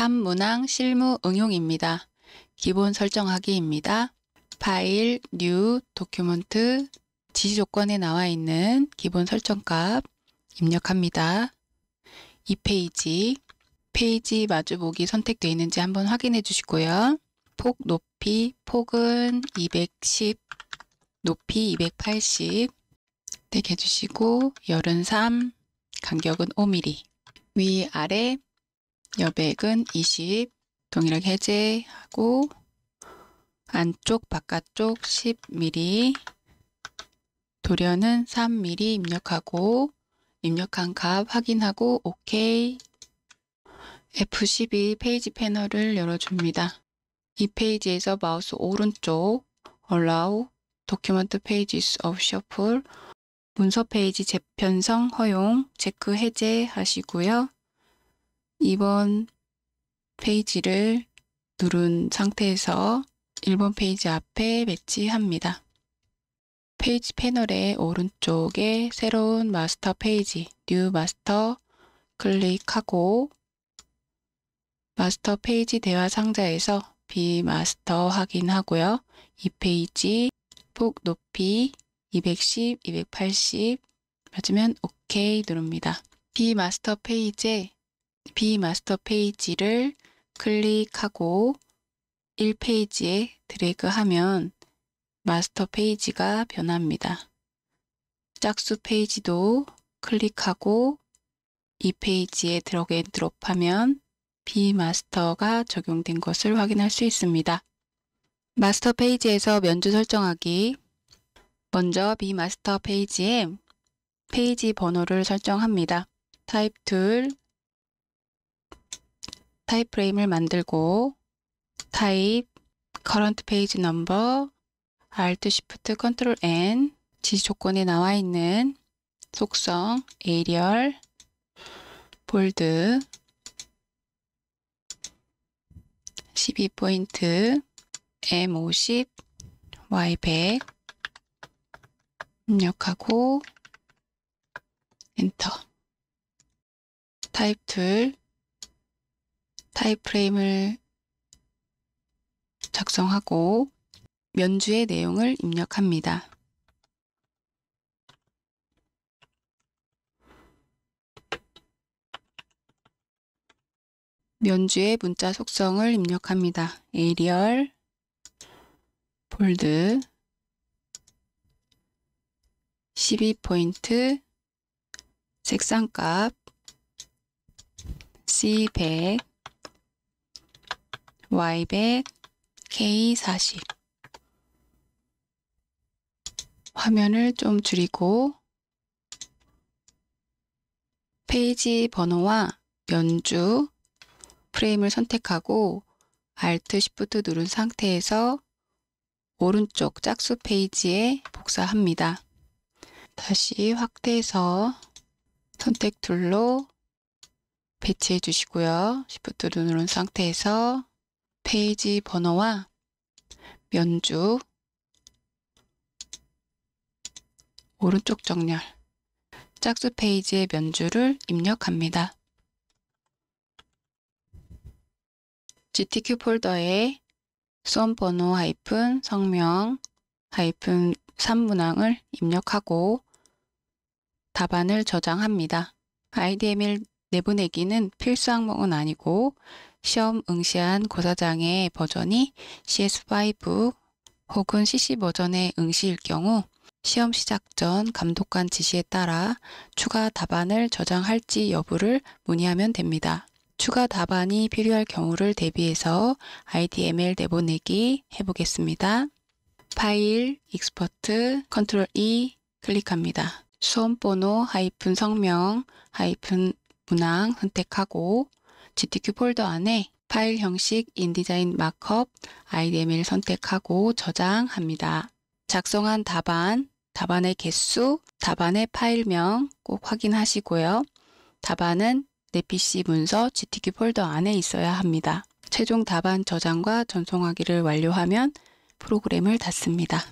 3문항 실무 응용입니다. 기본 설정하기입니다. 파일, 뉴, 도큐먼트, c 지시 조건에 나와 있는 기본 설정값 입력합니다. 2페이지, 페이지 마주보기 선택되어 있는지 한번 확인해 주시고요. 폭 높이, 폭은 210, 높이 280 선택해 주시고 열은 3, 간격은 5mm, 위, 아래 여백은 20 동일하게 해제하고 안쪽 바깥쪽 10mm 도련은 3mm 입력하고 입력한 값 확인하고 OK F12 페이지 패널을 열어줍니다. 이 페이지에서 마우스 오른쪽 Allow Document Pages of Shuffle 문서 페이지 재편성 허용 체크 해제하시고요. 2번 페이지를 누른 상태에서 1번 페이지 앞에 배치합니다 페이지 패널의 오른쪽에 새로운 마스터 페이지, 뉴 마스터 클릭하고 마스터 페이지 대화 상자에서 비마스터 확인하고요. 이페이지폭 높이 210, 280 맞으면 OK 누릅니다. 비마스터 페이지에 B 마스터 페이지를 클릭하고 1페이지에 드래그하면 마스터 페이지가 변합니다. 짝수 페이지도 클릭하고 2페이지에 드러그 앤 드롭하면 B 마스터가 적용된 것을 확인할 수 있습니다. 마스터 페이지에서 면주 설정하기 먼저 B 마스터 페이지에 페이지 번호를 설정합니다. 타입 툴, 타입 프레임을 만들고 타입 current page number alt shift control n 지시 조건에 나와 있는 속성 에리얼 볼드 12포인트 M50 Y100 입력하고 엔터 타입 툴 타입프레임을 작성하고 면주의 내용을 입력합니다. 면주의 문자 속성을 입력합니다. 에리얼, 볼드, 12포인트, 색상값, C100, y배 k40 화면을 좀 줄이고 페이지 번호와 연주 프레임을 선택하고 Alt Shift 누른 상태에서 오른쪽 짝수 페이지에 복사합니다. 다시 확대해서 선택 툴로 배치해 주시고요. Shift 누른 상태에서 페이지 번호와 면주 오른쪽 정렬 짝수 페이지의 면주를 입력합니다. GTQ 폴더에 수험 번호 하이픈 성명 하이픈 3문항을 입력하고 답안을 저장합니다. IDML 내보내기는 필수 항목은 아니고 시험 응시한 고사장의 버전이 CS5 혹은 CC 버전의 응시일 경우 시험 시작 전 감독관 지시에 따라 추가 답안을 저장할지 여부를 문의하면 됩니다. 추가 답안이 필요할 경우를 대비해서 IDML 내보내기 해보겠습니다. 파일, 익스퍼트, 컨트롤 E 클릭합니다. 수험번호, 하이픈 성명, 하이픈 문항 선택하고 GTQ 폴더 안에 파일 형식 인디자인 마크업 IDM을 선택하고 저장합니다. 작성한 답안, 답안의 개수, 답안의 파일명 꼭 확인하시고요. 답안은 내 PC 문서 GTQ 폴더 안에 있어야 합니다. 최종 답안 저장과 전송하기를 완료하면 프로그램을 닫습니다.